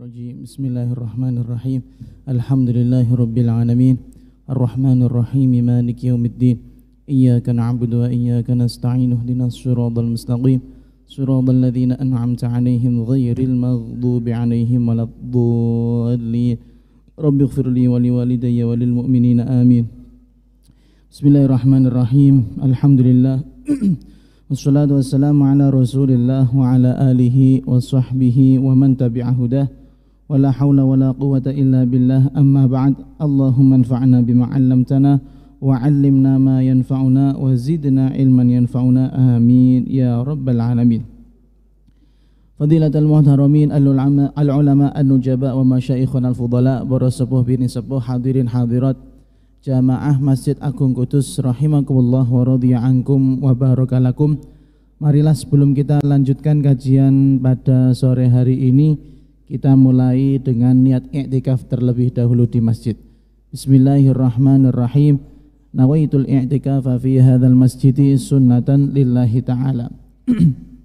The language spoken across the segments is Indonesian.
الرجيم بسم الله الرحمن الرحيم الحمد لله رب العالمين الرحمن الرحيم مالك يوم الدين إياك نعبد وإياك نستعين اهدنا الصراط المستقيم صراط الذين أنعمت عليهم غير المغضوب عليهم ولا الضالين رب اغفر لي ولوالدي وللمؤمنين آمين بسم الله الرحمن الرحيم الحمد لله والصلاة والسلام على رسول الله وعلى آله وصحبه ومن تبع هداه ولا حول ولا قوة إلا بالله أما بعد اللهم انفعنا بما علمتنا وعلمنا ما ينفعنا وزدنا علما ينفعنا آمين يا رب العالمين فضيلة المحترمين العلماء النجباء ومشايخنا الفضلاء برسبوه بن سبوه حاضرين حاضرات Jamaah Masjid Agung Kudus rahimakumullah wa radhiya ankum wa barakalakum. Marilah sebelum kita lanjutkan kajian pada sore hari ini, kita mulai dengan niat i'tikaf terlebih dahulu di masjid. Bismillahirrahmanirrahim. Nawaitul i'tikaf fi hadzal masjid sunnatan lillahi ta'ala.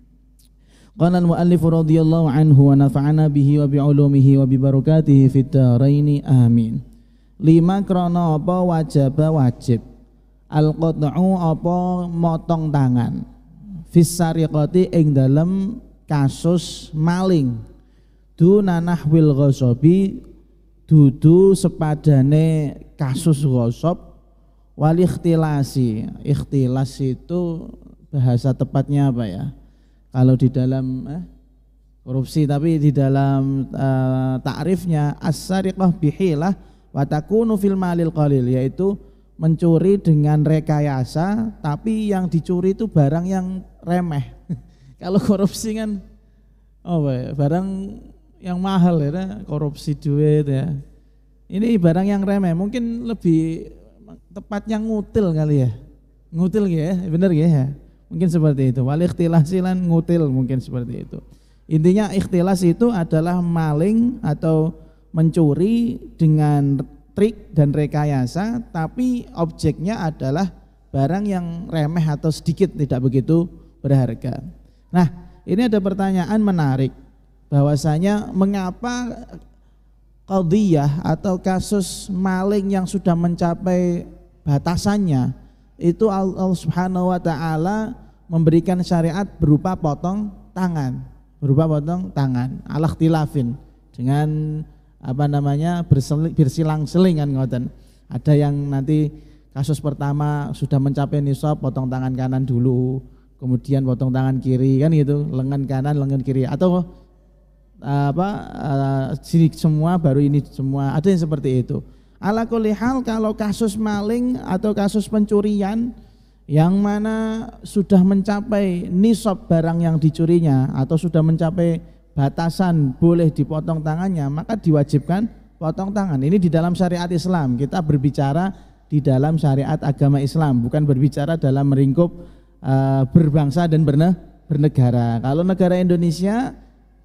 Qala al-muallif radhiyallahu anhu wa nafa'ana bihi wa bi 'ulumihi wa bi barakatihi fit dharain. Amin. Lima krana apa wajib wajib. Al-qat'u apa motong tangan. Fis sariqati ing dalem kasus maling duna wil ghosobi dudu sepadane kasus ghosob wal ikhtilasi ikhtilas itu bahasa tepatnya apa ya kalau di dalam eh, korupsi tapi di dalam eh, takrifnya as-sariqah bihilah wa takunu fil malil qalil yaitu mencuri dengan rekayasa tapi yang dicuri itu barang yang remeh kalau korupsi kan oh barang yang mahal ya, korupsi duit ya. Ini barang yang remeh, mungkin lebih tepatnya ngutil kali ya. Ngutil ya, benar ya, ya. Mungkin seperti itu. Wal ikhtilah ngutil mungkin seperti itu. Intinya ikhtilas itu adalah maling atau mencuri dengan trik dan rekayasa tapi objeknya adalah barang yang remeh atau sedikit tidak begitu berharga. Nah, ini ada pertanyaan menarik bahwasanya mengapa qadhiyah atau kasus maling yang sudah mencapai batasannya itu Allah Subhanahu wa taala memberikan syariat berupa potong tangan, berupa potong tangan, alah tilafin dengan apa namanya bersilang-seling kan ngoten. Ada yang nanti kasus pertama sudah mencapai nisab potong tangan kanan dulu, kemudian potong tangan kiri kan gitu, lengan kanan, lengan kiri atau apa sidik eh, semua baru ini semua ada yang seperti itu ala hal kalau kasus maling atau kasus pencurian yang mana sudah mencapai nisab barang yang dicurinya atau sudah mencapai batasan boleh dipotong tangannya maka diwajibkan potong tangan ini di dalam syariat Islam kita berbicara di dalam syariat agama Islam bukan berbicara dalam meringkup uh, berbangsa dan berne bernegara kalau negara Indonesia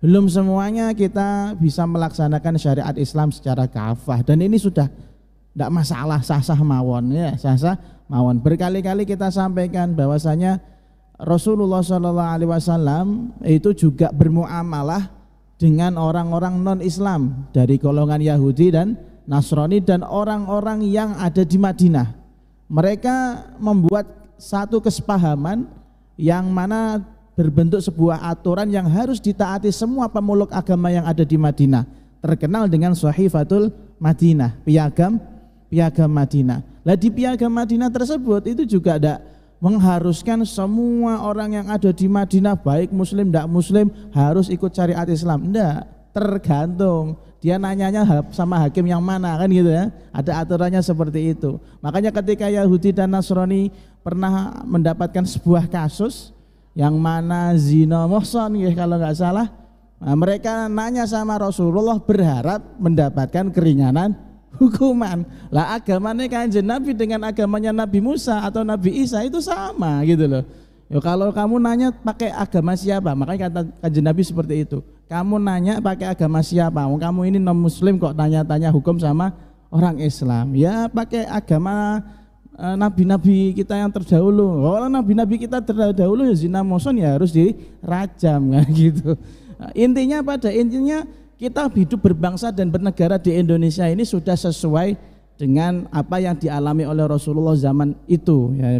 belum semuanya kita bisa melaksanakan syariat Islam secara kafah dan ini sudah tidak masalah sah-sah mawon ya sah-sah mawon. Berkali-kali kita sampaikan bahwasanya Rasulullah Shallallahu Alaihi Wasallam itu juga bermuamalah dengan orang-orang non-Islam dari golongan Yahudi dan Nasrani dan orang-orang yang ada di Madinah. Mereka membuat satu kesepahaman yang mana berbentuk sebuah aturan yang harus ditaati semua pemeluk agama yang ada di Madinah terkenal dengan Sahifatul Madinah piagam piagam Madinah lah di piagam Madinah tersebut itu juga ada mengharuskan semua orang yang ada di Madinah baik muslim tidak muslim harus ikut syariat Islam tidak tergantung dia nanyanya sama hakim yang mana kan gitu ya ada aturannya seperti itu makanya ketika Yahudi dan Nasrani pernah mendapatkan sebuah kasus yang mana zina muhsan ya kalau nggak salah nah, mereka nanya sama Rasulullah berharap mendapatkan keringanan hukuman lah agamanya kanjeng Nabi dengan agamanya Nabi Musa atau Nabi Isa itu sama gitu loh ya kalau kamu nanya pakai agama siapa makanya kata kanjeng Nabi seperti itu kamu nanya pakai agama siapa oh, kamu ini non muslim kok tanya-tanya hukum sama orang Islam ya pakai agama Eh, nabi-nabi kita yang terdahulu. Kalau nabi-nabi kita terdahulu ya zina moson ya harus dirajam kan gitu. Eh, intinya pada intinya kita hidup berbangsa dan bernegara di Indonesia ini sudah sesuai dengan apa yang dialami oleh Rasulullah zaman itu. Ya,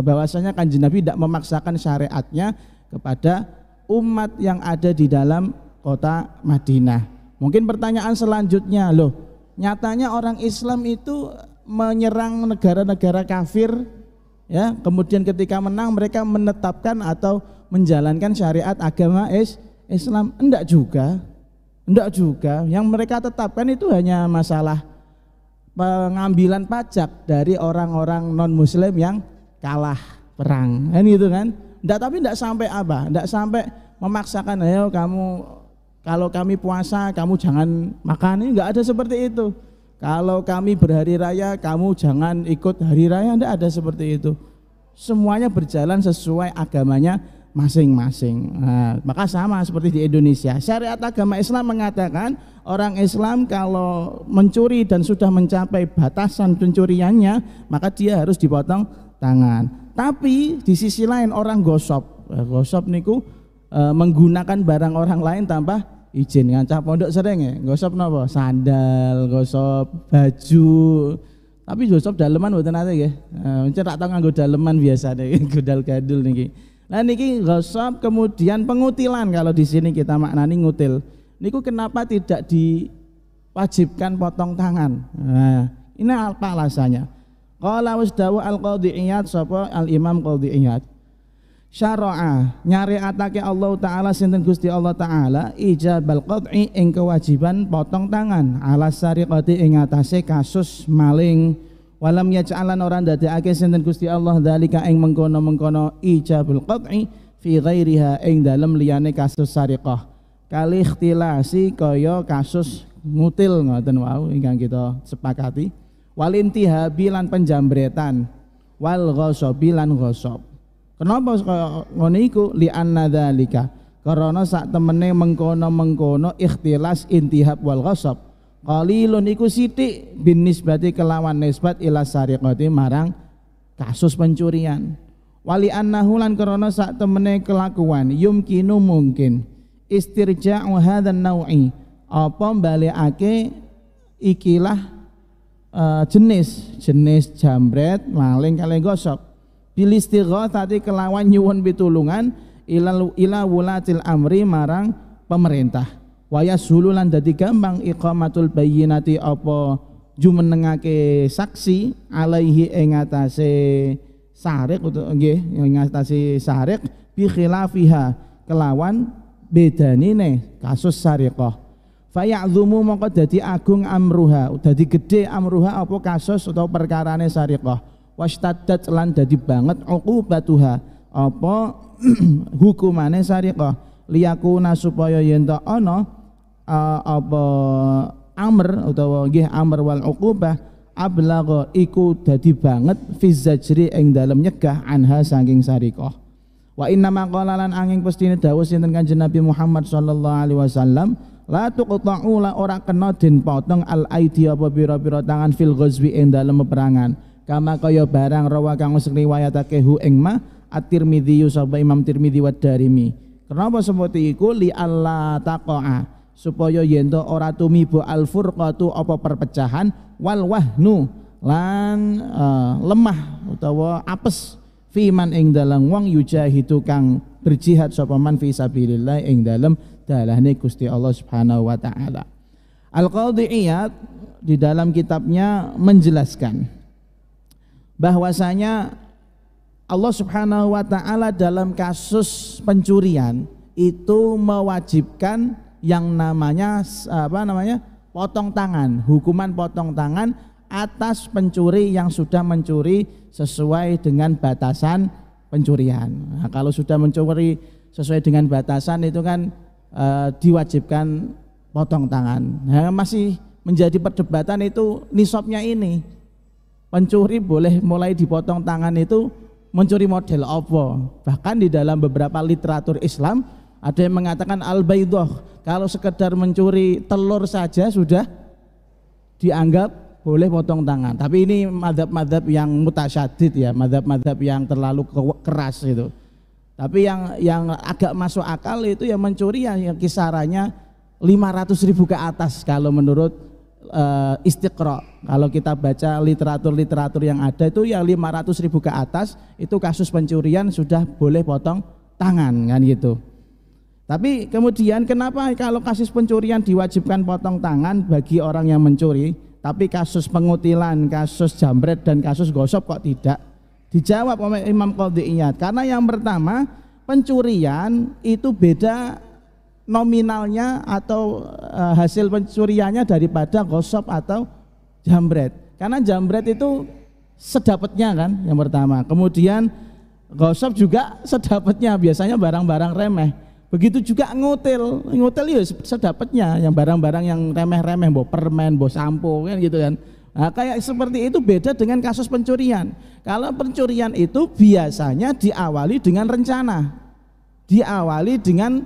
bahwasanya kan Nabi tidak memaksakan syariatnya kepada umat yang ada di dalam kota Madinah. Mungkin pertanyaan selanjutnya loh, nyatanya orang Islam itu menyerang negara-negara kafir ya kemudian ketika menang mereka menetapkan atau menjalankan syariat agama is Islam enggak juga enggak juga yang mereka tetapkan itu hanya masalah pengambilan pajak dari orang-orang non muslim yang kalah perang kan gitu kan enggak tapi enggak sampai apa enggak sampai memaksakan ayo kamu kalau kami puasa kamu jangan makan ini enggak ada seperti itu kalau kami berhari raya, kamu jangan ikut hari raya, tidak ada seperti itu. Semuanya berjalan sesuai agamanya masing-masing. Nah, maka sama seperti di Indonesia. Syariat agama Islam mengatakan orang Islam kalau mencuri dan sudah mencapai batasan pencuriannya, maka dia harus dipotong tangan. Tapi di sisi lain orang gosop, nah, gosop niku e, menggunakan barang orang lain tanpa izin ngancah pondok sering ya gosop napa sandal gosop baju tapi gosop daleman buat nanti ya mungkin tak tahu nganggo daleman biasa deh gudal gadul niki nah niki gosop kemudian pengutilan kalau di sini kita maknani ngutil niku kenapa tidak diwajibkan potong tangan nah ini apa alasannya kalau harus dawa al qadhi sopo al imam qadhi nyari atake Allah taala sinten Gusti Allah taala ijabal qad'i ing kewajiban potong tangan ala sariqati ing atase kasus maling walam yaj'alan orang dati ake sinten Gusti Allah dalika ing mengkono-mengkono ijabul qad'i fi ghairiha ing dalem liyane kasus sariqah kali ikhtilasi kaya kasus ngutil ngoten wau ingkang kita sepakati walintihabi lan penjambretan wal ghasabi lan ghasab Kenapa ngono iku li anna dzalika? Karena sak temene mengkono-mengkono ikhtilas intihab wal ghasab. Qalilun iku sithik bin nisbati kelawan nisbat ila sariqati marang kasus pencurian. Wali annahu hulan karena sak temene kelakuan yumkinu mungkin istirja'u hadzan nau'i apa mbalekake ikilah uh, jenis jenis jambret maling kaleng gosok bil tadi kelawan nyuwun pitulungan ilal ila wulatil amri marang pemerintah waya sululan dadi gampang iqamatul bayyinati apa jumenengake saksi alaihi ing atase sarik utawa nggih ing atase sarik bi khilafiha kelawan bedanine kasus sariqah faya'zumu mongko dadi agung amruha dadi gede amruha apa kasus atau perkarane sariqah wastadat lan dadi banget uqubatuha apa hukumane sariqah liyakuna supaya yen ta ana uh, apa amr utawa nggih amr wal uqubah ablagha iku dadi banget fi zajri ing dalem nyegah anha saking sariqah wa inna maqalalan angin pestine dawuh sinten kanjeng Nabi Muhammad sallallahu alaihi wasallam la tuqta'u la ora kena den potong al aidi apa pira-pira tangan fil ghazwi ing dalem peperangan kama kaya barang rawa kang wis riwayatake hu ing ma at-Tirmidzi sapa Imam Tirmidzi wa Darimi kenapa seperti iku li alla taqa supaya yen ora tumibo al furqatu apa perpecahan wal wahnu lan uh, lemah utawa apes fiman ing dalam wong yujahidu kang berjihad sapa man fi sabilillah ing dalem dalane Gusti Allah Subhanahu wa taala Al-Qadhi di dalam kitabnya menjelaskan bahwasanya Allah Subhanahu wa taala dalam kasus pencurian itu mewajibkan yang namanya apa namanya? potong tangan, hukuman potong tangan atas pencuri yang sudah mencuri sesuai dengan batasan pencurian. Nah, kalau sudah mencuri sesuai dengan batasan itu kan e, diwajibkan potong tangan. Nah, masih menjadi perdebatan itu nisabnya ini Pencuri boleh mulai dipotong tangan itu mencuri model apa. Bahkan di dalam beberapa literatur Islam ada yang mengatakan al baidoh kalau sekedar mencuri telur saja sudah dianggap boleh potong tangan. Tapi ini madhab-madhab yang mutasyadid ya, madhab-madhab yang terlalu keras itu. Tapi yang yang agak masuk akal itu yang mencuri yang, yang kisarannya 500 ribu ke atas kalau menurut uh, istiqra. Kalau kita baca literatur-literatur yang ada itu yang 500 ribu ke atas itu kasus pencurian sudah boleh potong tangan kan gitu. Tapi kemudian kenapa kalau kasus pencurian diwajibkan potong tangan bagi orang yang mencuri, tapi kasus pengutilan, kasus jambret dan kasus gosok kok tidak? Dijawab oleh Imam Qadhi Iyad. Karena yang pertama pencurian itu beda nominalnya atau eh, hasil pencuriannya daripada gosop atau jambret. Karena jambret itu sedapatnya kan yang pertama. Kemudian gosop juga sedapatnya biasanya barang-barang remeh. Begitu juga ngotel, ngotel ya sedapatnya yang barang-barang yang remeh-remeh, bawa permen, bawa sampo kan gitu kan. Nah, kayak seperti itu beda dengan kasus pencurian. Kalau pencurian itu biasanya diawali dengan rencana. Diawali dengan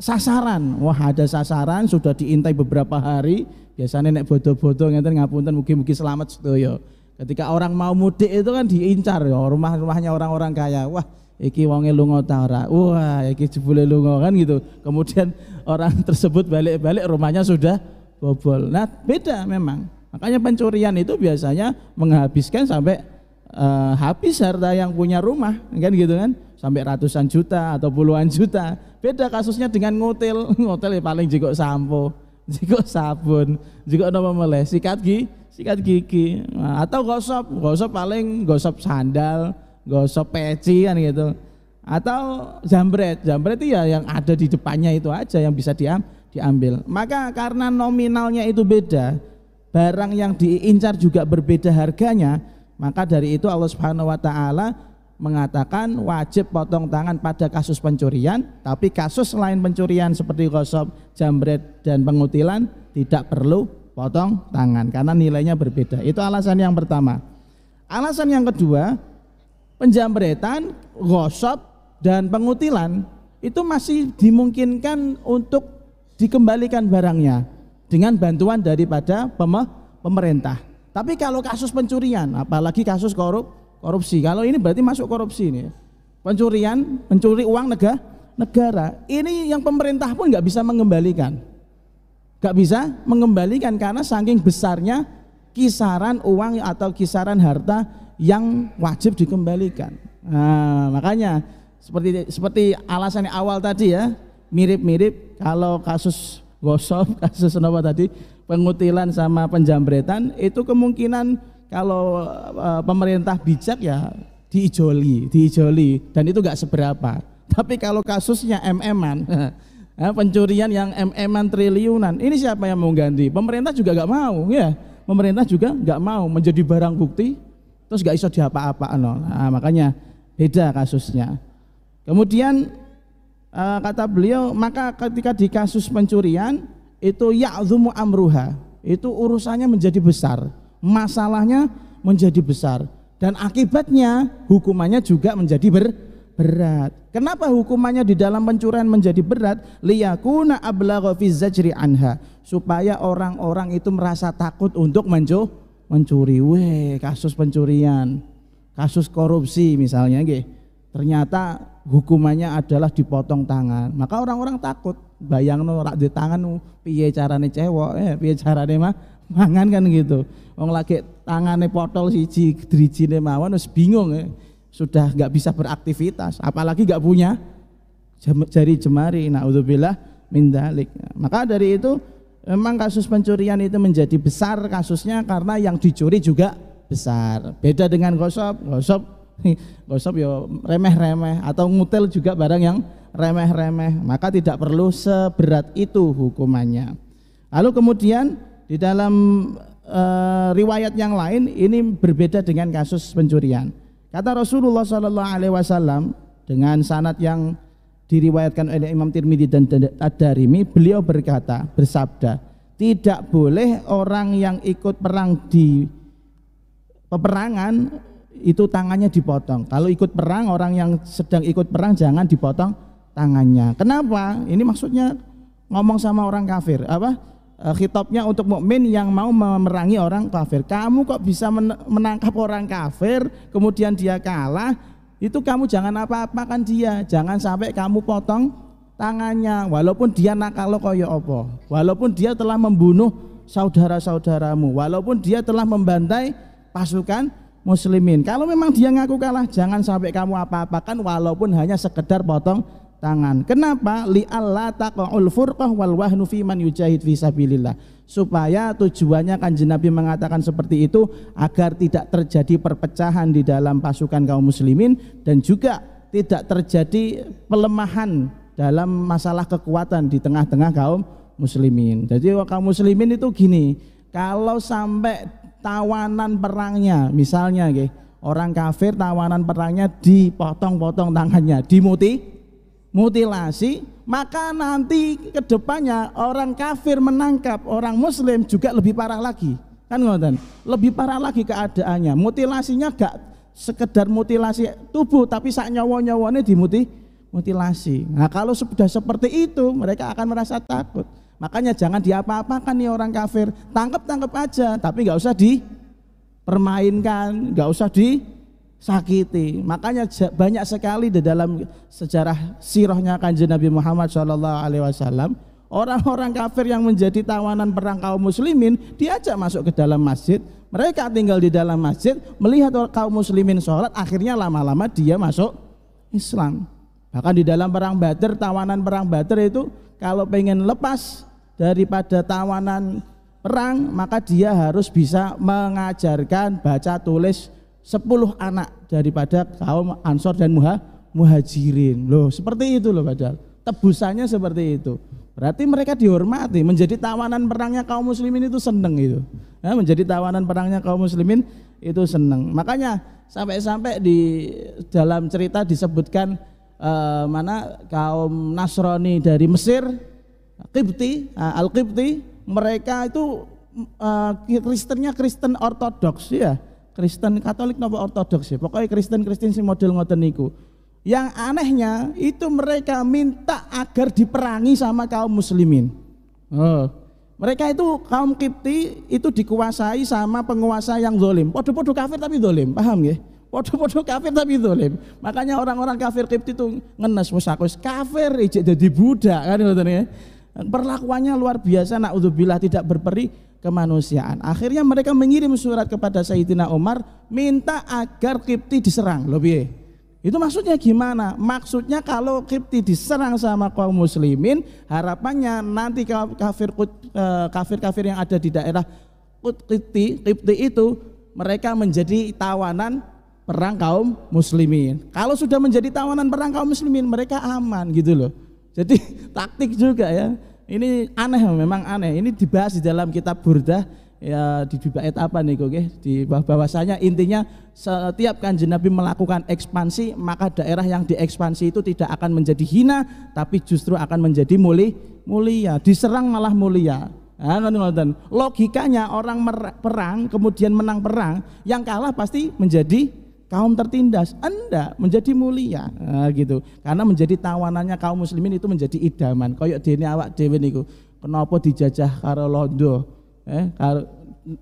sasaran. Wah, ada sasaran sudah diintai beberapa hari. Biasanya nek bodoh-bodoh ngenten ngapunten mungkin-mungkin selamat sedaya. Ketika orang mau mudik itu kan diincar ya rumah-rumahnya orang-orang kaya. Wah, iki wonge lunga ta ora? Wah, iki jebule lunga kan gitu. Kemudian orang tersebut balik-balik rumahnya sudah bobol. Nah, beda memang. Makanya pencurian itu biasanya menghabiskan sampai uh, habis harta yang punya rumah, kan gitu kan? Sampai ratusan juta atau puluhan juta. Beda kasusnya dengan ngutil ngutil ya paling juga sampo, juga sabun, juga nama meleh, sikat gigi, sikat gigi, nah, atau gosok, gosok paling gosok sandal, gosok peci kan gitu. Atau jambret, jambret itu ya yang ada di depannya itu aja yang bisa diam, diambil. Maka karena nominalnya itu beda, barang yang diincar juga berbeda harganya, maka dari itu Allah Subhanahu wa taala mengatakan wajib potong tangan pada kasus pencurian, tapi kasus lain pencurian seperti gosop, jambret, dan pengutilan tidak perlu potong tangan karena nilainya berbeda. Itu alasan yang pertama. Alasan yang kedua, penjambretan, gosop, dan pengutilan itu masih dimungkinkan untuk dikembalikan barangnya dengan bantuan daripada pemerintah. Tapi kalau kasus pencurian, apalagi kasus korup, korupsi. Kalau ini berarti masuk korupsi ini. Ya. Pencurian, mencuri uang negara, negara. Ini yang pemerintah pun nggak bisa mengembalikan. Nggak bisa mengembalikan karena saking besarnya kisaran uang atau kisaran harta yang wajib dikembalikan. Nah, makanya seperti seperti alasan yang awal tadi ya, mirip-mirip kalau kasus gosok, kasus apa tadi, pengutilan sama penjambretan itu kemungkinan kalau uh, pemerintah bijak ya diijoli, diijoli dan itu gak seberapa. Tapi kalau kasusnya MMan, an eh, pencurian yang MMan triliunan, ini siapa yang mau ganti? Pemerintah juga gak mau, ya. Pemerintah juga gak mau menjadi barang bukti, terus gak iso diapa-apaan. Nah, makanya beda kasusnya. Kemudian uh, kata beliau, maka ketika di kasus pencurian itu ya'zumu amruha, itu urusannya menjadi besar masalahnya menjadi besar dan akibatnya hukumannya juga menjadi ber berat. Kenapa hukumannya di dalam pencurian menjadi berat? Liyakuna ablagha fi zajri anha, supaya orang-orang itu merasa takut untuk mencu mencuri. Weh, kasus pencurian, kasus korupsi misalnya nggih. Ternyata hukumannya adalah dipotong tangan. Maka orang-orang takut. Bayangno rak di tangan piye carane cewek, eh, piye carane mah mangan kan gitu. Wong lagi tangane potol siji drijine mawon wis bingung ya. Sudah nggak bisa beraktivitas, apalagi nggak punya jari jemari. Nauzubillah min dalik. Maka dari itu memang kasus pencurian itu menjadi besar kasusnya karena yang dicuri juga besar. Beda dengan gosop, gosop gosop ya remeh-remeh atau ngutel juga barang yang remeh-remeh maka tidak perlu seberat itu hukumannya lalu kemudian di dalam e, riwayat yang lain ini berbeda dengan kasus pencurian. Kata Rasulullah Shallallahu Alaihi Wasallam dengan sanat yang diriwayatkan oleh Imam Tirmidzi dan Ad-Darimi, beliau berkata, bersabda, tidak boleh orang yang ikut perang di peperangan itu tangannya dipotong. Kalau ikut perang orang yang sedang ikut perang jangan dipotong tangannya. Kenapa? Ini maksudnya ngomong sama orang kafir, apa? Eh, khitabnya untuk mukmin yang mau memerangi orang kafir. Kamu kok bisa menangkap orang kafir, kemudian dia kalah, itu kamu jangan apa apa kan dia, jangan sampai kamu potong tangannya, walaupun dia nakal kaya apa, walaupun dia telah membunuh saudara-saudaramu, walaupun dia telah membantai pasukan muslimin. Kalau memang dia ngaku kalah, jangan sampai kamu apa-apakan walaupun hanya sekedar potong tangan. Kenapa? Li'alla taqa'ul furqah wal wahnu fi man yujahid fi sabilillah. Supaya tujuannya kanjeng Nabi mengatakan seperti itu agar tidak terjadi perpecahan di dalam pasukan kaum muslimin dan juga tidak terjadi pelemahan dalam masalah kekuatan di tengah-tengah kaum muslimin. Jadi kaum muslimin itu gini, kalau sampai tawanan perangnya misalnya gitu, orang kafir tawanan perangnya dipotong-potong tangannya, dimuti mutilasi, maka nanti kedepannya orang kafir menangkap orang muslim juga lebih parah lagi. Kan ngoten. Lebih parah lagi keadaannya. Mutilasinya gak sekedar mutilasi tubuh tapi sak nyawa-nyawane dimuti mutilasi. Nah, kalau sudah seperti itu mereka akan merasa takut. Makanya jangan diapa-apakan nih orang kafir. Tangkap-tangkap aja, tapi nggak usah dipermainkan, nggak usah di sakiti. Makanya banyak sekali di dalam sejarah sirahnya kanjeng Nabi Muhammad Shallallahu Alaihi Wasallam orang-orang kafir yang menjadi tawanan perang kaum muslimin diajak masuk ke dalam masjid. Mereka tinggal di dalam masjid, melihat kaum muslimin sholat, akhirnya lama-lama dia masuk Islam. Bahkan di dalam perang Badr, tawanan perang Badr itu kalau pengen lepas daripada tawanan perang, maka dia harus bisa mengajarkan baca tulis sepuluh anak daripada kaum Ansor dan Muha, Muhajirin. Loh, seperti itu loh padahal. Tebusannya seperti itu. Berarti mereka dihormati, menjadi tawanan perangnya kaum muslimin itu seneng itu. Ya, menjadi tawanan perangnya kaum muslimin itu seneng. Makanya sampai-sampai di dalam cerita disebutkan eh, mana kaum Nasrani dari Mesir, Qibti, eh, Al-Qibti, mereka itu eh, Kristennya Kristen Ortodoks ya. Kristen Katolik nopo Ortodoks ya. Pokoknya Kristen Kristen si model ngoten Yang anehnya itu mereka minta agar diperangi sama kaum muslimin. Oh. Mereka itu kaum Kipti itu dikuasai sama penguasa yang zolim. Podo-podo kafir tapi zolim, paham ya? Podo-podo kafir tapi zolim. Makanya orang-orang kafir Kipti itu ngenes musakus kafir ijek jadi budak kan ya. Perlakuannya luar biasa, naudzubillah tidak berperi kemanusiaan. Akhirnya mereka mengirim surat kepada Sayyidina Umar minta agar Kipti diserang. loh biye. itu maksudnya gimana? Maksudnya kalau Kipti diserang sama kaum muslimin, harapannya nanti kafir eh, kafir kafir yang ada di daerah Kipti, Kipti itu mereka menjadi tawanan perang kaum muslimin. Kalau sudah menjadi tawanan perang kaum muslimin, mereka aman gitu loh. Jadi taktik juga ya. Ini aneh memang aneh. Ini dibahas di dalam kitab Burdah ya di bait apa nih oke di bahwasanya intinya setiap kanjeng Nabi melakukan ekspansi maka daerah yang diekspansi itu tidak akan menjadi hina tapi justru akan menjadi muli mulia diserang malah mulia nah, logikanya orang perang kemudian menang perang yang kalah pasti menjadi kaum tertindas, Anda menjadi mulia nah, gitu. Karena menjadi tawanannya kaum muslimin itu menjadi idaman. Koyok dene awak dhewe niku. Kenapa dijajah karo Londo? Eh, karo,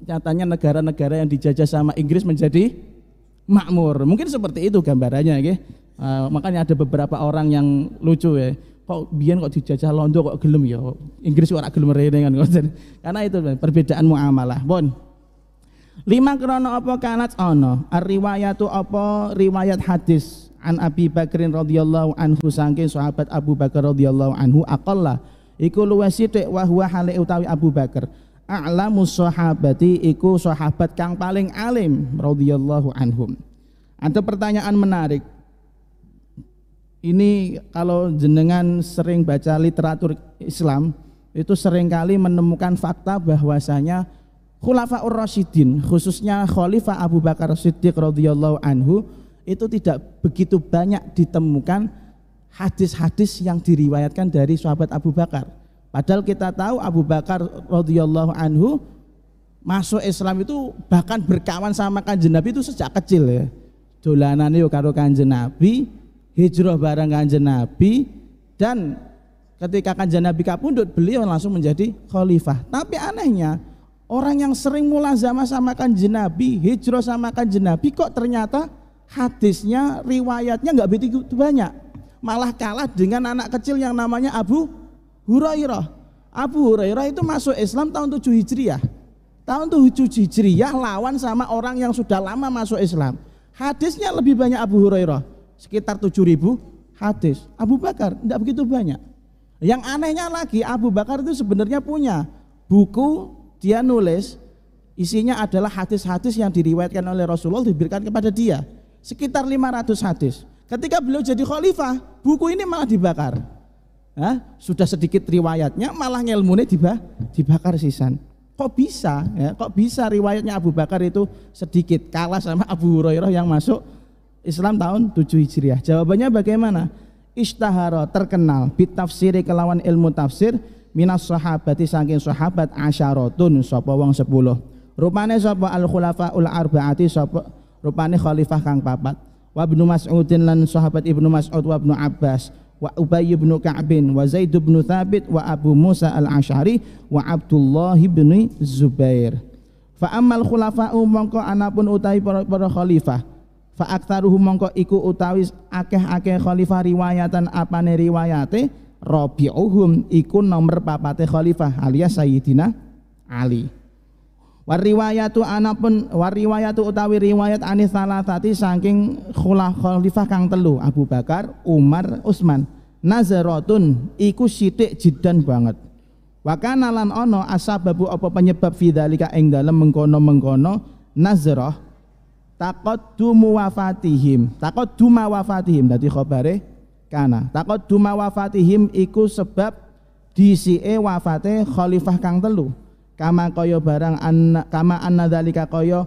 nyatanya negara-negara yang dijajah sama Inggris menjadi makmur. Mungkin seperti itu gambarannya nggih. Uh, makanya ada beberapa orang yang lucu ya kok biyen kok dijajah Londo kok gelum ya Inggris ora gelem rene kan karena itu perbedaan muamalah bon Lima krono apa kanat ono riwayatu apa riwayat hadis an Abi Bakrin radhiyallahu anhu sangkin sahabat Abu Bakar radhiyallahu anhu aqalla iku luwe sidik wa huwa hale utawi Abu Bakar a'lamu sahabati iku sahabat kang paling alim radhiyallahu anhum ada pertanyaan menarik ini kalau jenengan sering baca literatur Islam itu seringkali menemukan fakta bahwasanya Khulafa Ur-Rasyidin khususnya Khalifah Abu Bakar Siddiq radhiyallahu anhu itu tidak begitu banyak ditemukan hadis-hadis yang diriwayatkan dari sahabat Abu Bakar. Padahal kita tahu Abu Bakar radhiyallahu anhu masuk Islam itu bahkan berkawan sama Kanjeng Nabi itu sejak kecil ya. Dolanan yo karo Kanjeng Nabi, hijrah bareng Kanjeng Nabi dan ketika Kanjeng Nabi kapundut beliau langsung menjadi khalifah. Tapi anehnya Orang yang sering mula sama kanjeng Nabi, hijrah sama kanjeng Nabi kok ternyata hadisnya, riwayatnya nggak begitu banyak. Malah kalah dengan anak kecil yang namanya Abu Hurairah. Abu Hurairah itu masuk Islam tahun 7 Hijriah. Tahun 7 Hijriah lawan sama orang yang sudah lama masuk Islam. Hadisnya lebih banyak Abu Hurairah, sekitar 7000 hadis. Abu Bakar tidak begitu banyak. Yang anehnya lagi Abu Bakar itu sebenarnya punya buku dia nulis isinya adalah hadis-hadis yang diriwayatkan oleh Rasulullah diberikan kepada dia sekitar 500 hadis ketika beliau jadi khalifah buku ini malah dibakar Hah? sudah sedikit riwayatnya malah ngelmune dibah, dibakar sisan kok bisa ya kok bisa riwayatnya Abu Bakar itu sedikit kalah sama Abu Hurairah yang masuk Islam tahun 7 Hijriah jawabannya bagaimana Ishtaharo terkenal bitafsiri kelawan ilmu tafsir minas sahabati saking sahabat asyaratun sapa wong 10 rupane sapa al ul arbaati sapa rupane khalifah kang papat wa ibnu mas'udin lan sahabat ibnu mas'ud wa ibnu abbas wa Ubay ibn Ka'b wa Zaid ibn Thabit wa Abu Musa al-Asy'ari wa Abdullah ibn Zubair. Fa ammal khulafa mongko anapun utawi para, para khalifah. Fa aktaruhum mongko iku utawi akeh-akeh khalifah riwayatan apane riwayate rabi'uhum iku nomor papate khalifah alias Sayyidina Ali Wariwayatu anapun wariwayatu utawi riwayat anis salasati saking khula khalifah kang telu Abu Bakar, Umar, Utsman. Nazaratun iku sithik jidan banget. Wa kana lan ana asababu apa penyebab fidzalika ing dalem mengkono-mengkono nazarah taqaddumu wafatihim. Taqadduma wafatihim dadi khabare kana takut duma wafatihim iku sebab dce wafate khalifah kang telu kama koyo barang anna, kama anna dalika kaya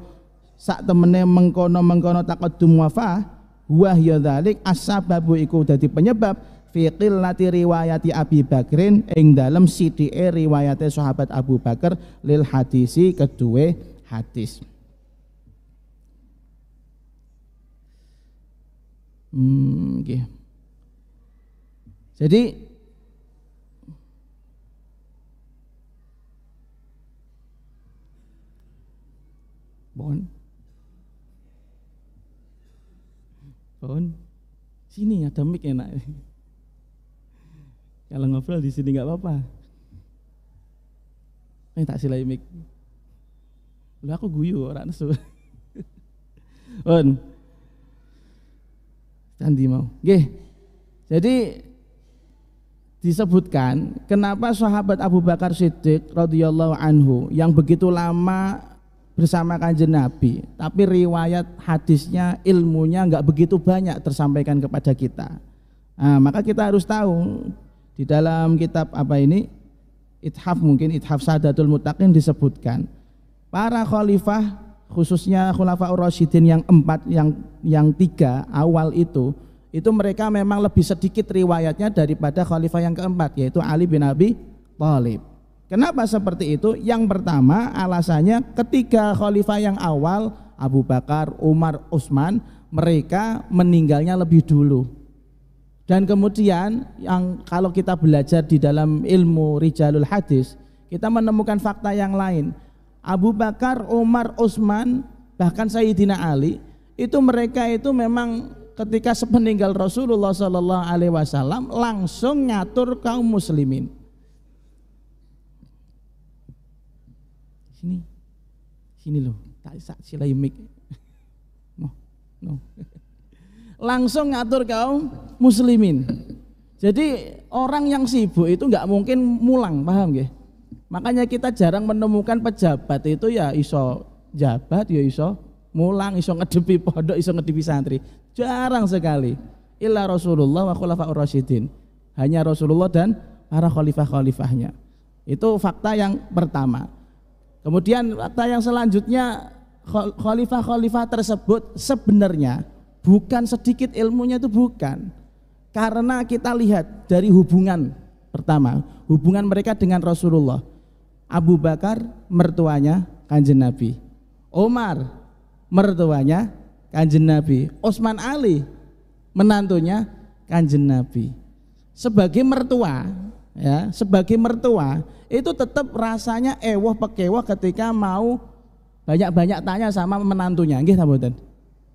sak temene mengkono-mengkono takut duma wafah wa ya dalik asbabu iku dadi penyebab fiqil lati riwayati Abi Bakrin ing dalem cde riwayate sahabat Abu Bakar lil hadisi kedua hadis Hmm, okay. Jadi Bon. Bon. Sini ya, ada mic enak. Kalau ngobrol di sini nggak apa-apa. Ini eh, tak silai mic. Lu aku guyu orang nesu. Bon. Candi mau. Nggih. Jadi disebutkan kenapa sahabat Abu Bakar Siddiq radhiyallahu anhu yang begitu lama bersama kanjeng Nabi tapi riwayat hadisnya ilmunya nggak begitu banyak tersampaikan kepada kita nah, maka kita harus tahu di dalam kitab apa ini ithaf mungkin ithaf sadatul mutakin disebutkan para khalifah khususnya khulafa ur yang empat yang yang tiga awal itu itu mereka memang lebih sedikit riwayatnya daripada khalifah yang keempat yaitu Ali bin Abi Thalib. Kenapa seperti itu? Yang pertama alasannya ketika khalifah yang awal Abu Bakar, Umar, Utsman mereka meninggalnya lebih dulu. Dan kemudian yang kalau kita belajar di dalam ilmu rijalul hadis, kita menemukan fakta yang lain. Abu Bakar, Umar, Utsman, bahkan Sayyidina Ali itu mereka itu memang ketika sepeninggal Rasulullah Sallallahu Alaihi Wasallam langsung ngatur kaum muslimin. Sini, sini loh, tak silai mic. No, no. Langsung ngatur kaum muslimin. Jadi orang yang sibuk itu nggak mungkin mulang, paham gak? Makanya kita jarang menemukan pejabat itu ya iso jabat ya iso mulang iso ngedepi pondok iso ngedepi santri jarang sekali illa Rasulullah wa khulafaur rasyidin hanya Rasulullah dan para khalifah-khalifahnya itu fakta yang pertama kemudian fakta yang selanjutnya khalifah-khalifah tersebut sebenarnya bukan sedikit ilmunya itu bukan karena kita lihat dari hubungan pertama hubungan mereka dengan Rasulullah Abu Bakar mertuanya kanjeng Nabi Omar mertuanya Kanjeng Nabi. Osman Ali menantunya Kanjeng Nabi. Sebagai mertua, ya, sebagai mertua itu tetap rasanya ewoh pekewah ketika mau banyak-banyak tanya sama menantunya, gitu, ta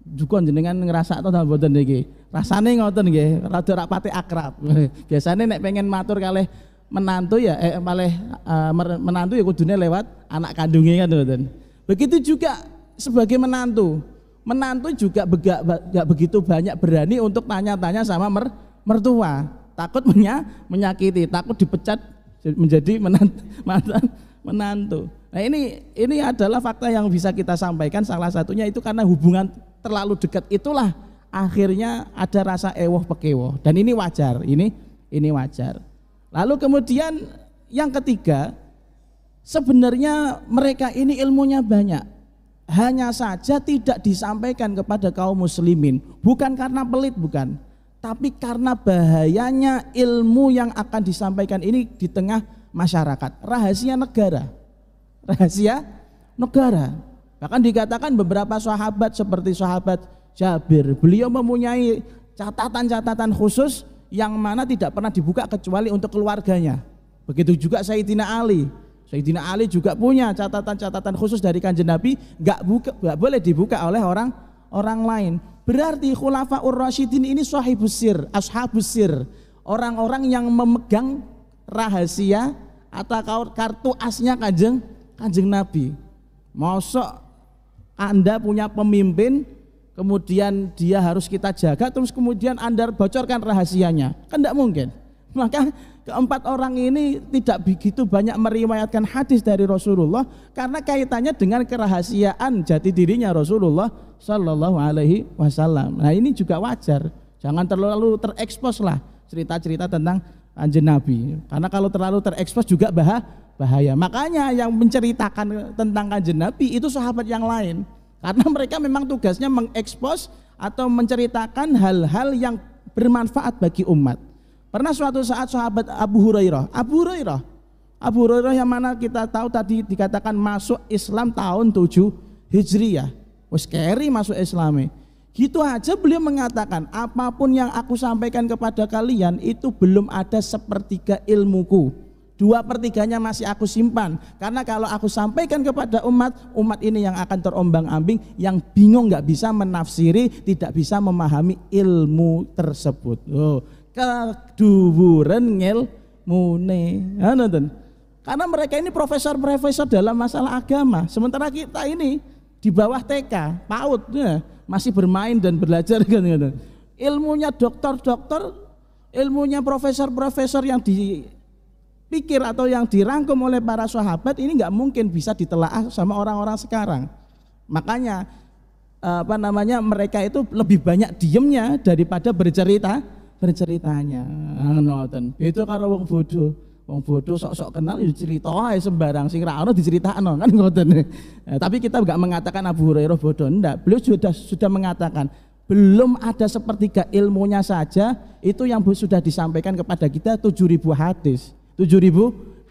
Juga jenengan ngerasa atau ta mboten rasanya Rasane ngoten nggih, rada rapati akrab. Biasanya nek pengen matur kali menantu ya eh malah uh, eh, menantu ya kudunya lewat anak kandungnya kan mboten. Begitu juga sebagai menantu, menantu juga begak, gak begitu banyak berani untuk tanya-tanya sama mer, mertua, takut menya, menyakiti, takut dipecat menjadi menantu, mantan menantu. Nah ini ini adalah fakta yang bisa kita sampaikan salah satunya itu karena hubungan terlalu dekat itulah akhirnya ada rasa ewoh pekewoh dan ini wajar ini ini wajar. Lalu kemudian yang ketiga sebenarnya mereka ini ilmunya banyak hanya saja tidak disampaikan kepada kaum muslimin. Bukan karena pelit, bukan. Tapi karena bahayanya ilmu yang akan disampaikan ini di tengah masyarakat. Rahasia negara. Rahasia negara. Bahkan dikatakan beberapa sahabat seperti sahabat Jabir. Beliau mempunyai catatan-catatan khusus yang mana tidak pernah dibuka kecuali untuk keluarganya. Begitu juga Sayyidina Ali Sayyidina Ali juga punya catatan-catatan khusus dari kanjeng Nabi nggak buka boleh dibuka oleh orang orang lain berarti khulafa ur-rasyidin ini sahibus sir ashabus sir orang-orang yang memegang rahasia atau kartu asnya kanjeng kanjeng Nabi mosok anda punya pemimpin kemudian dia harus kita jaga terus kemudian Anda bocorkan rahasianya kan tidak mungkin maka keempat orang ini tidak begitu banyak meriwayatkan hadis dari Rasulullah karena kaitannya dengan kerahasiaan jati dirinya Rasulullah Shallallahu Alaihi Wasallam. Nah ini juga wajar, jangan terlalu terekspos lah cerita-cerita tentang anjing Nabi. Karena kalau terlalu terekspos juga bahaya bahaya. Makanya yang menceritakan tentang kanjeng Nabi itu sahabat yang lain. Karena mereka memang tugasnya mengekspos atau menceritakan hal-hal yang bermanfaat bagi umat. Pernah suatu saat sahabat Abu Hurairah, Abu Hurairah, Abu Hurairah yang mana kita tahu tadi dikatakan masuk Islam tahun 7 Hijriah. Wes keri masuk Islam. E. Gitu aja beliau mengatakan, apapun yang aku sampaikan kepada kalian itu belum ada sepertiga ilmuku. Dua pertiganya masih aku simpan. Karena kalau aku sampaikan kepada umat, umat ini yang akan terombang ambing, yang bingung nggak bisa menafsiri, tidak bisa memahami ilmu tersebut. Oh, keduburan ngel mune, Karena mereka ini profesor-profesor dalam masalah agama. Sementara kita ini di bawah TK, PAUD, ya, masih bermain dan belajar kan. Ilmunya dokter-dokter, ilmunya profesor-profesor yang dipikir atau yang dirangkum oleh para sahabat ini nggak mungkin bisa ditelaah sama orang-orang sekarang. Makanya apa namanya mereka itu lebih banyak diemnya daripada bercerita berceritanya. Ngoten. Itu karo wong bodoh. Wong bodoh sok-sok kenal ya cerita ae sembarang sing ra ono diceritakno kan ngoten. Eh, tapi kita enggak mengatakan Abu Hurairah bodoh ndak. Beliau sudah sudah mengatakan belum ada sepertiga ilmunya saja itu yang sudah disampaikan kepada kita 7000 hadis. 7000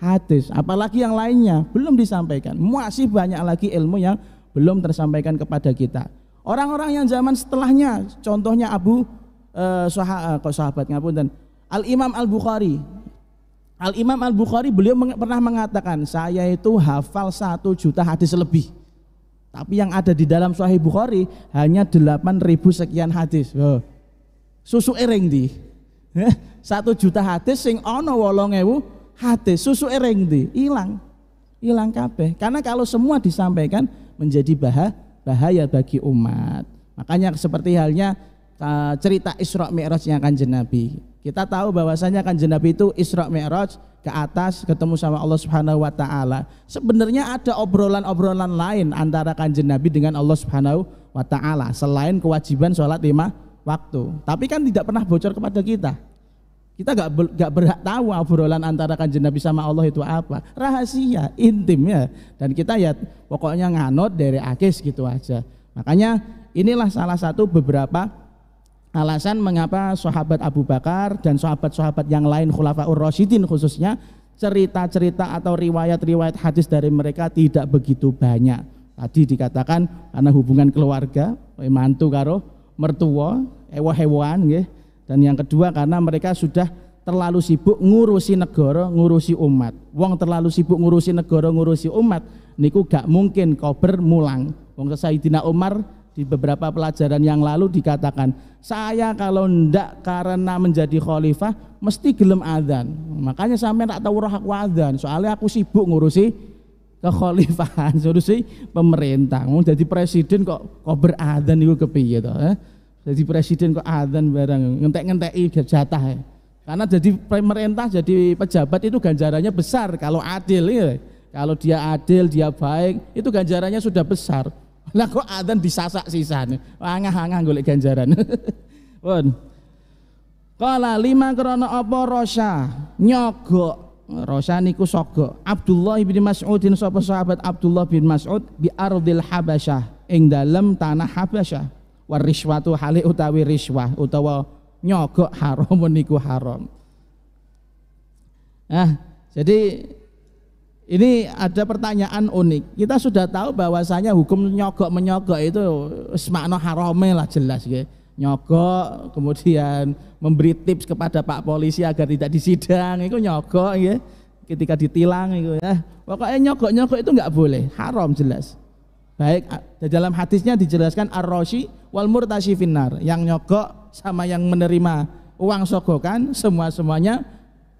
hadis, apalagi yang lainnya belum disampaikan. Masih banyak lagi ilmu yang belum tersampaikan kepada kita. Orang-orang yang zaman setelahnya, contohnya Abu eh, sahabat, eh, kok sahabat ngapun dan Al Imam Al Bukhari. Al Imam Al Bukhari beliau meng, pernah mengatakan saya itu hafal satu juta hadis lebih. Tapi yang ada di dalam Sahih Bukhari hanya delapan ribu sekian hadis. Oh. Susu ereng di. Satu juta hadis sing ono wolong ewu hadis susu ereng di hilang hilang kabeh karena kalau semua disampaikan menjadi bahaya bahaya bagi umat makanya seperti halnya Eh, cerita Isra Mi'raj yang akan jenabi Kita tahu bahwasanya kan jenabi itu Isra Mi'raj ke atas ketemu sama Allah Subhanahu wa taala. Sebenarnya ada obrolan-obrolan lain antara Kanjeng Nabi dengan Allah Subhanahu wa taala selain kewajiban sholat lima waktu. Tapi kan tidak pernah bocor kepada kita. Kita gak, ber, gak berhak tahu obrolan antara kanjeng Nabi sama Allah itu apa. Rahasia, intim ya. Dan kita ya pokoknya nganut dari akis gitu aja. Makanya inilah salah satu beberapa Alasan mengapa sahabat Abu Bakar dan sahabat-sahabat yang lain Khulafaur Rasyidin khususnya cerita-cerita atau riwayat-riwayat hadis dari mereka tidak begitu banyak. Tadi dikatakan karena hubungan keluarga, eh, mantu karo mertua, ewa-hewan nggih. Dan yang kedua karena mereka sudah terlalu sibuk ngurusi negara, ngurusi umat. Wong terlalu sibuk ngurusi negara, ngurusi umat niku gak mungkin kober mulang. Wong Sayyidina Umar di beberapa pelajaran yang lalu dikatakan saya kalau ndak karena menjadi khalifah mesti gelem adzan makanya sampai tak tahu roh aku adzan soalnya aku sibuk ngurusi kekhalifahan ngurusi pemerintah mau jadi presiden kok kok beradzan itu kepiye gitu, eh? jadi presiden kok adzan bareng ngentek-ngenteki jatah eh? karena jadi pemerintah jadi pejabat itu ganjarannya besar kalau adil ya kalau dia adil dia baik itu ganjarannya sudah besar lah kok adzan disasak sisane. Angah-angah golek ganjaran. Pun. Kala lima krono apa rosya nyogok. Rosya niku sogok. Abdullah bin Mas'udin sapa sahabat Abdullah bin Mas'ud bi ardil Habasyah ing dalam tanah Habasyah. Wariswatu hale utawi riswah utawa nyogok haram niku haram. Nah, jadi ini ada pertanyaan unik. Kita sudah tahu bahwasanya hukum nyogok menyogok itu semakno harome lah jelas gitu. Nyogok kemudian memberi tips kepada Pak polisi agar tidak disidang itu nyogok ya. Ketika ditilang itu ya. Pokoknya nyogok-nyogok itu nggak boleh, haram jelas. Baik di dalam hadisnya dijelaskan ar wal murtashi finnar, yang nyogok sama yang menerima uang sogokan semua-semuanya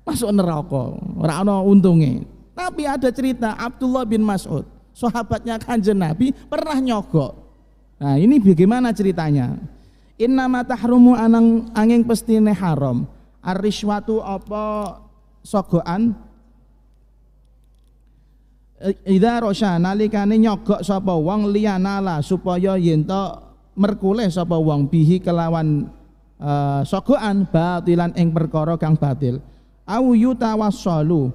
masuk neraka, rano untungin. Tapi ada cerita Abdullah bin Mas'ud, sahabatnya kanjeng Nabi pernah nyogok. Nah, ini bagaimana ceritanya? Inna matahrumu anang angin pestine haram. Ariswatu apa sogoan? Ida rosya nalikane nyogok sapa wong liyanala supaya yen merkuleh sapa wong bihi kelawan uh, eh, sogoan batilan ing perkara kang batil. Au yutawassalu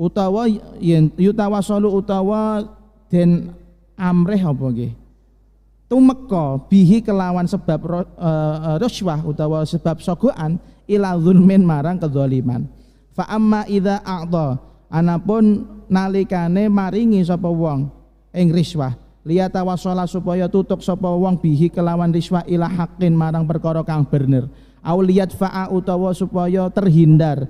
utawa yen utawa solu utawa den amreh apa nggih tumeka bihi kelawan sebab uh, utawa sebab sogoan ila zulmin marang kedzaliman fa amma idza a'dha anapun nalikane maringi sapa wong ing riswah liyata wasala supaya tutuk sapa wong bihi kelawan riswah ila haqqin marang perkara kang bener au liyat fa'a utawa supaya terhindar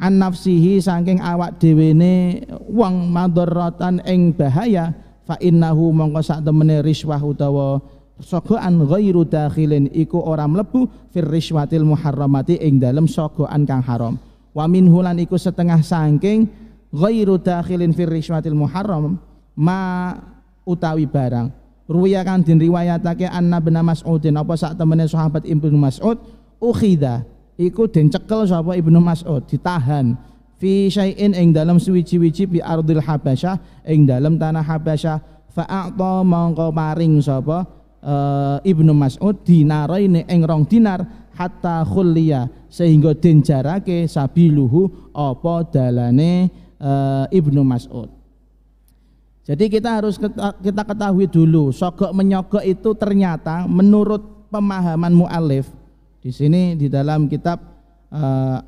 an nafsihi saking awak dhewene wong madharatan ing bahaya fa innahu mongko sak temene riswah utawa sogoan ghairu dakhilin iku ora mlebu fir riswatil muharramati ing dalem sogoan kang haram wa minhu iku setengah saking ghairu dakhilin fir riswatil muharram ma utawi barang ruwiya kang den riwayatake anna bin Mas'udin apa sak temene sahabat Ibnu Mas'ud ukhida iku den cekel sapa Ibnu Mas'ud ditahan fi syai'in ing dalam suwiji-wiji bi ardil Habasyah ing dalam tanah Habasyah fa'ata mongko paring sapa uh, Ibnu Mas'ud dinaraine ing rong dinar hatta khulliya sehingga den jarake sabiluhu apa dalane uh, Ibnu Mas'ud jadi kita harus kita ketahui dulu sogok menyogok itu ternyata menurut pemahaman mu'alif di sini di dalam kitab uh, eh,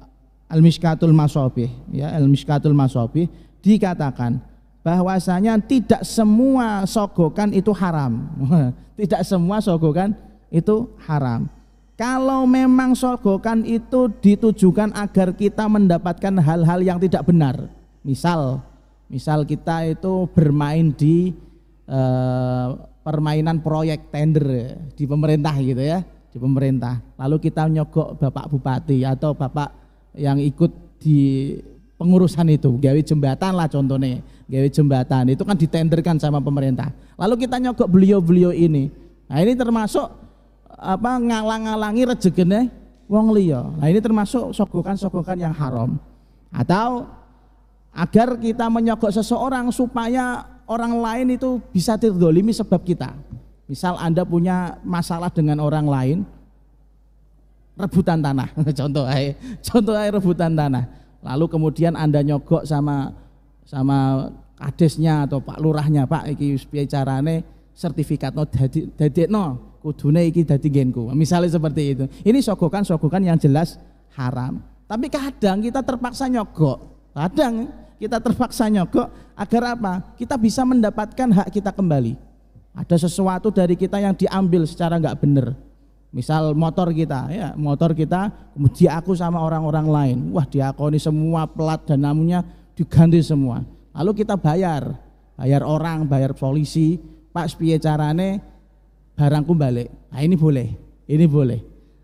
al miskatul Masobih, ya al miskatul Masobih dikatakan bahwasanya tidak semua sogokan itu haram. tidak semua sogokan itu haram. Kalau memang sogokan itu ditujukan agar kita mendapatkan hal-hal yang tidak benar, misal, misal kita itu bermain di uh, permainan proyek tender di pemerintah gitu ya, di pemerintah. Lalu kita nyogok Bapak Bupati atau Bapak yang ikut di pengurusan itu, gawe jembatan lah contohnya, gawe jembatan itu kan ditenderkan sama pemerintah. Lalu kita nyogok beliau-beliau ini. Nah ini termasuk apa ngalang-ngalangi rezekine wong liyo Nah ini termasuk sogokan-sogokan yang haram. Atau agar kita menyogok seseorang supaya orang lain itu bisa terdolimi sebab kita. Misal Anda punya masalah dengan orang lain, rebutan tanah, contoh air, contoh air rebutan tanah. Lalu kemudian Anda nyogok sama sama kadesnya atau Pak Lurahnya, Pak iki piye carane sertifikat no dadi no kudune iki dadi genku. Misalnya seperti itu. Ini sogokan-sogokan yang jelas haram. Tapi kadang kita terpaksa nyogok. Kadang kita terpaksa nyogok agar apa? Kita bisa mendapatkan hak kita kembali. Ada sesuatu dari kita yang diambil secara nggak benar. Misal motor kita, ya motor kita kemudian aku sama orang-orang lain. Wah diakoni semua pelat dan namanya diganti semua. Lalu kita bayar, bayar orang, bayar polisi. Pak spie carane barangku balik. Nah, ini boleh, ini boleh.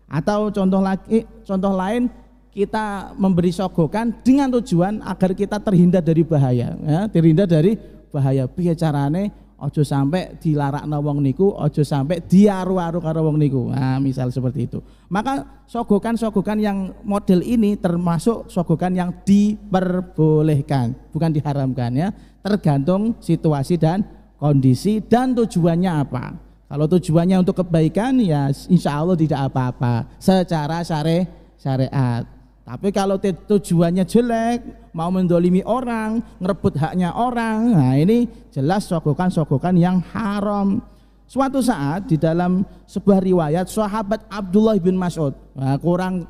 Atau contoh lagi, eh, contoh lain kita memberi sogokan dengan tujuan agar kita terhindar dari bahaya, ya, terhindar dari bahaya. Piye carane ojo sampai dilarak wong niku, ojo sampai diaru-aru karo wong niku. Nah, misal seperti itu. Maka sogokan-sogokan yang model ini termasuk sogokan yang diperbolehkan, bukan diharamkan ya. Tergantung situasi dan kondisi dan tujuannya apa. Kalau tujuannya untuk kebaikan ya insya Allah tidak apa-apa secara syare syariat. Tapi kalau tujuannya jelek, mau mendolimi orang, ngerebut haknya orang, nah ini jelas sogokan-sogokan yang haram. Suatu saat di dalam sebuah riwayat sahabat Abdullah bin Mas'ud, nah, kurang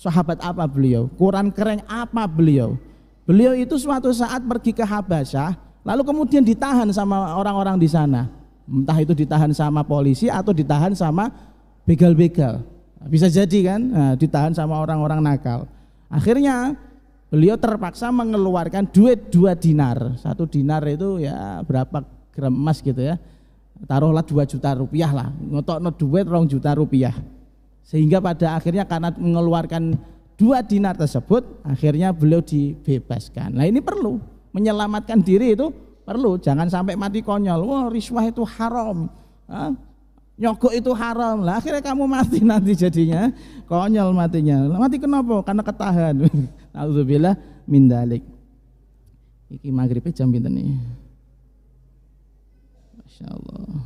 sahabat apa beliau, kurang keren apa beliau. Beliau itu suatu saat pergi ke Habasyah, lalu kemudian ditahan sama orang-orang di sana. Entah itu ditahan sama polisi atau ditahan sama begal-begal. Bisa jadi kan nah, ditahan sama orang-orang nakal. Akhirnya beliau terpaksa mengeluarkan duit dua dinar. Satu dinar itu ya berapa gram emas gitu ya. Taruhlah dua juta rupiah lah. no duit rong juta rupiah. Sehingga pada akhirnya karena mengeluarkan dua dinar tersebut akhirnya beliau dibebaskan. Nah ini perlu menyelamatkan diri itu perlu jangan sampai mati konyol. Wah riswah itu haram. Hah? nyogok itu haram lah akhirnya kamu mati nanti jadinya konyol matinya mati kenapa karena ketahan alhamdulillah min dalik iki maghrib jam pinten nih masya Allah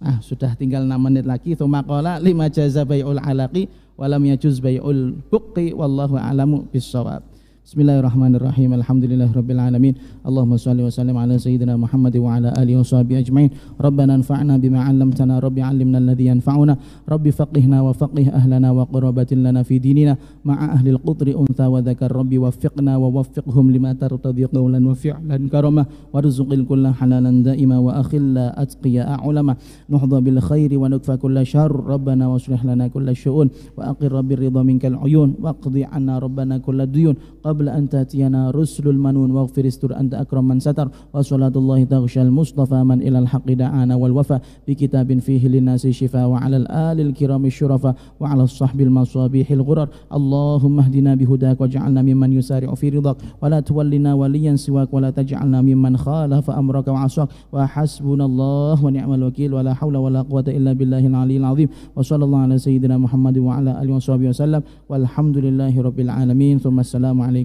ah sudah tinggal 6 menit lagi tumakola lima jaza bayul alaqi walam yajuz bayul buqi wallahu alamu bis-shawab. Bismillahirrahmanirrahim. Alhamdulillah rabbil alamin. Allahumma salli wa sallim ala sayyidina Muhammad wa ala alihi wa ajmain. Rabbana anfa'na bima 'allamtana, Rabbi 'allimna alladhi yanfa'una, Rabbi faqihna wa faqih ahlana wa qurbatin lana fi dinina ma'a ahli al-qudri untha wa dhakar Rabbi waffiqna wa waffiqhum lima tartadhi qawlan wa fi'lan karama warzuqil kulla halalan da'ima wa akhilla atqiya a'lama nuhdha bil khairi wa nukfa kulla syarr Rabbana waslih lana kulla shu'un wa aqir rabbir ridha minkal uyun waqdi 'anna Rabbana kulla duyun قبل أن تأتينا رسل المنون واغفر استر أنت أكرم من ستر وصلاة الله تغشى المصطفى من إلى الحق دعانا والوفى بكتاب فيه للناس شفاء وعلى الآل الكرام الشرفاء وعلى الصحب المصابيح الغرر اللهم اهدنا بهداك واجعلنا ممن يسارع في رضاك ولا تولنا وليا سواك ولا تجعلنا ممن خالف أمرك وعصاك وحسبنا الله ونعم الوكيل ولا حول ولا قوة إلا بالله العلي العظيم وصلى الله على سيدنا محمد وعلى آله وصحبه وسلم والحمد لله رب العالمين ثم السلام عليكم